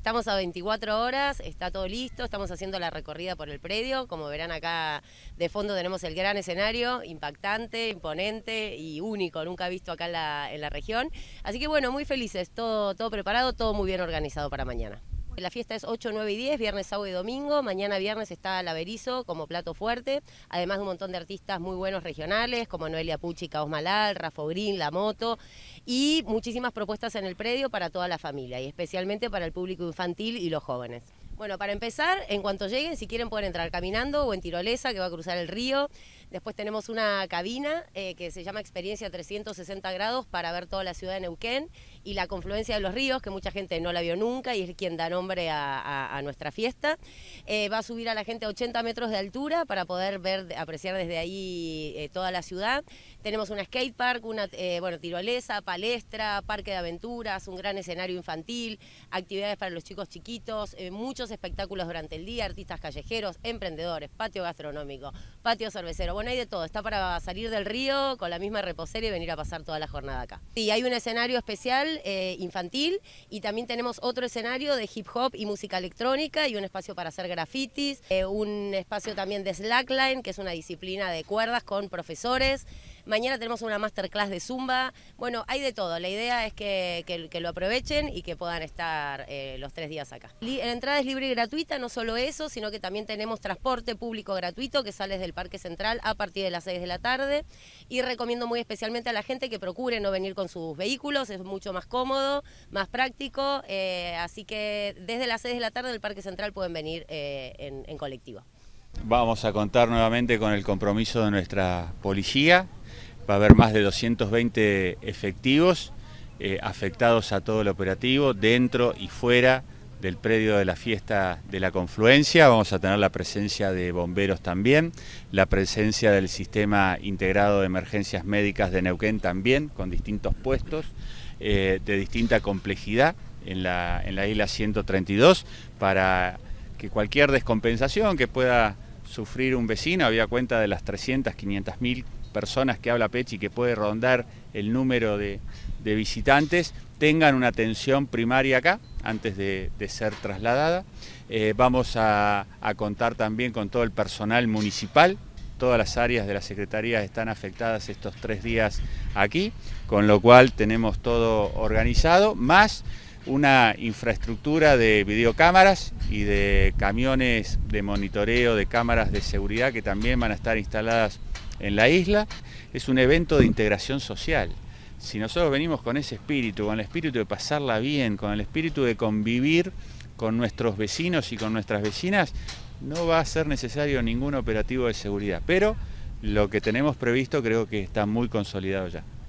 Estamos a 24 horas, está todo listo, estamos haciendo la recorrida por el predio. Como verán acá de fondo tenemos el gran escenario, impactante, imponente y único, nunca visto acá en la, en la región. Así que bueno, muy felices, todo, todo preparado, todo muy bien organizado para mañana. La fiesta es 8, 9 y 10, viernes, sábado y domingo. Mañana viernes está la Berizo como plato fuerte, además de un montón de artistas muy buenos regionales, como Noelia Pucci, Caos Malal, Rafa La Moto, y muchísimas propuestas en el predio para toda la familia, y especialmente para el público infantil y los jóvenes. Bueno, para empezar, en cuanto lleguen, si quieren pueden entrar caminando o en tirolesa, que va a cruzar el río. Después tenemos una cabina eh, que se llama Experiencia 360 grados para ver toda la ciudad de Neuquén y la confluencia de los ríos, que mucha gente no la vio nunca y es quien da nombre a, nuestra fiesta. Eh, va a subir a la gente a 80 metros de altura para poder ver, apreciar desde ahí eh, toda la ciudad. Tenemos una skate park, una bueno, tirolesa, palestra, parque de aventuras, un gran escenario infantil, actividades para los chicos chiquitos, muchos espectáculos durante el día, artistas callejeros, emprendedores, patio gastronómico, patio cervecero bueno, hay de todo. Está para salir del río con la misma reposera y venir a pasar toda la jornada acá. Y hay un escenario especial eh, infantil y también tenemos otro escenario de hip hop y música electrónica y un espacio para hacer grafitis, eh, un espacio también de slackline, que es una disciplina de cuerdas con profesores. Mañana tenemos una masterclass de Zumba. Bueno, hay de todo. La idea es que, lo aprovechen y que puedan estar eh, los tres días acá. La entrada es libre y gratuita, no solo eso, sino que también tenemos transporte público gratuito que sale desde el Parque Central a partir de las 6 de la tarde. Y recomiendo muy especialmente a la gente que procure no venir con sus vehículos, es mucho más cómodo, más práctico. Eh, así que desde las 6 de la tarde del Parque Central pueden venir eh, en colectivo. Vamos a contar nuevamente con el compromiso de nuestra policía. Va a haber más de 220 efectivos eh, afectados a todo el operativo, dentro y fuera del predio de la fiesta de la confluencia. Vamos a tener la presencia de bomberos también, la presencia del sistema integrado de emergencias médicas de Neuquén también, con distintos puestos eh, de distinta complejidad en la, en la isla 132 para que cualquier descompensación que pueda sufrir un vecino, había cuenta de las 300, 500 mil personas que habla Pechi, que puede rondar el número de, visitantes, tengan una atención primaria acá antes de, ser trasladada. Eh, vamos a, a contar también con todo el personal municipal todas las áreas de la Secretaría están afectadas estos tres días aquí, con lo cual tenemos todo organizado, más una infraestructura de videocámaras y de camiones de monitoreo de cámaras de seguridad que también van a estar instaladas en la isla. Es un evento de integración social. Si nosotros venimos con ese espíritu, con el espíritu de pasarla bien, con el espíritu de convivir con nuestros vecinos y con nuestras vecinas, no va a ser necesario ningún operativo de seguridad. Pero lo que tenemos previsto creo que está muy consolidado ya.